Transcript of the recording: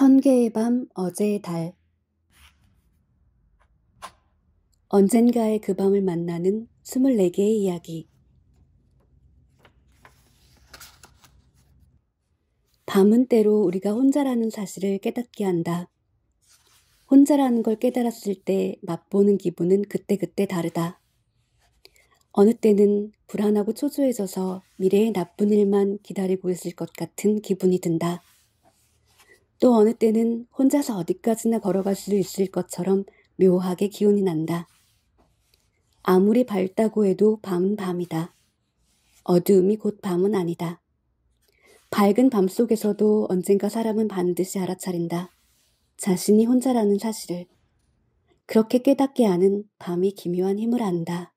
천개의 밤 어제의 달 언젠가의 그 밤을 만나는 24개의 이야기 밤은 때로 우리가 혼자라는 사실을 깨닫게 한다. 혼자라는 걸 깨달았을 때 맛보는 기분은 그때그때 다르다. 어느 때는 불안하고 초조해져서 미래의 나쁜 일만 기다리고 있을 것 같은 기분이 든다. 또 어느 때는 혼자서 어디까지나 걸어갈 수 있을 것처럼 묘하게 기운이 난다. 아무리 밝다고 해도 밤은 밤이다. 어두움이 곧 밤은 아니다. 밝은 밤 속에서도 언젠가 사람은 반드시 알아차린다. 자신이 혼자라는 사실을. 그렇게 깨닫게 하는 밤이 기묘한 힘을 안다.